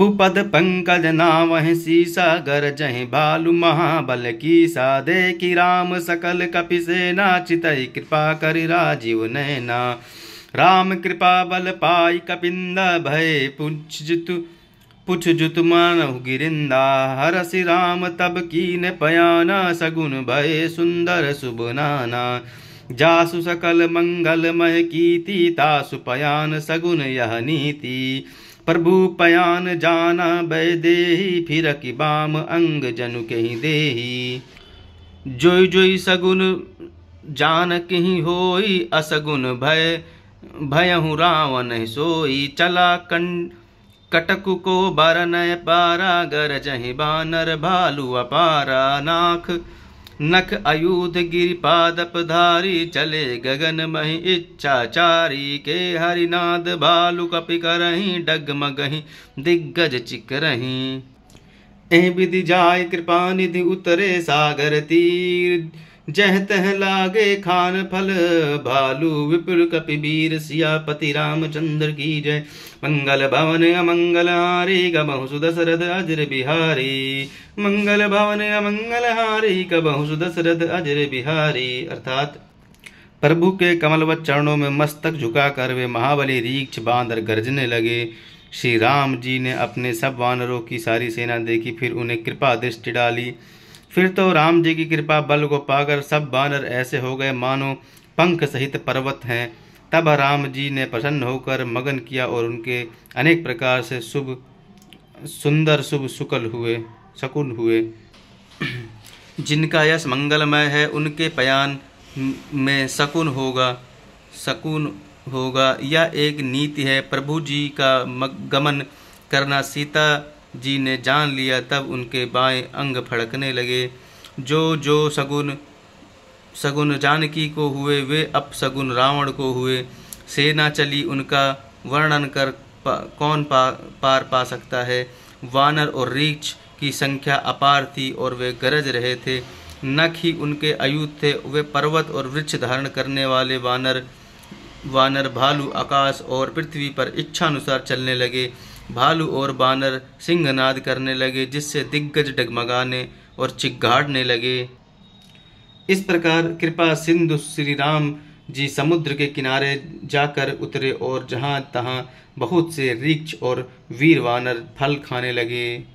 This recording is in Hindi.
भूपद पंकज नावह सीसा गर जहि बालु महाबल की सा दे कि राम सकल कपिसेना चित कृपा कर राजीव नैना राम कृपा बल पाई कपिंद भय पुछजुत पुछ जुत मानव गिरिंदा हरसि राम तब न पयाना सगुन भय सुंदर सुबनाना जासु सकल मंगलमय कीति तासु पयान सगुन यह नीति प्रभु पयान जाना दे फिर कि बाम अंग जनु कहीं दे जोई जोई सगुन जान कहीं होई असगुन भय भयहू रावण सोई चला कं कटक को बर नय पारा गर जही बानर भालू अपारा नाख नख अयुध गिर धारी चले गगन मही इच्छाचारी के हरिनाद भालू कपि करही डगमगही दिग्गज चिक रही ए विधि जाय कृपा निधि उतरे सागर तीर जह तह लागे खान फल भालू विपुल कपिबीर सियापति रामचंद्र की जय मंगल भवन अमंगल हारी कबहुसु सुदशरथ अजर बिहारी मंगल भवन अमंगल हारी कबहुसु सुदशरथ अजर बिहारी अर्थात प्रभु के कमलवत चरणों में मस्तक झुकाकर वे महाबली रीक्ष बांधर गरजने लगे श्री राम जी ने अपने सब वानरों की सारी सेना देखी फिर उन्हें कृपा दृष्टि डाली फिर तो राम जी की कृपा बल को पाकर सब बानर ऐसे हो गए मानो पंख सहित पर्वत हैं तब राम जी ने प्रसन्न होकर मगन किया और उनके अनेक प्रकार से शुभ सुंदर शुभ शुकल हुए शकुन हुए जिनका यश मंगलमय है उनके पयान में शकुन होगा शकुन होगा यह एक नीति है प्रभु जी का गमन करना सीता जी ने जान लिया तब उनके बाएं अंग फड़कने लगे जो जो सगुन सगुन जानकी को हुए वे अप सगुन रावण को हुए सेना चली उनका वर्णन कर पा, कौन पा, पार पा सकता है वानर और रीच की संख्या अपार थी और वे गरज रहे थे नख ही उनके अयुत थे वे पर्वत और वृक्ष धारण करने वाले वानर वानर भालू आकाश और पृथ्वी पर इच्छानुसार चलने लगे भालू और बानर सिंहनाद करने लगे जिससे दिग्गज डगमगाने और चिगाड़ने लगे इस प्रकार कृपा सिंधु श्री राम जी समुद्र के किनारे जाकर उतरे और जहाँ तहाँ बहुत से रीक्ष और वीर वानर फल खाने लगे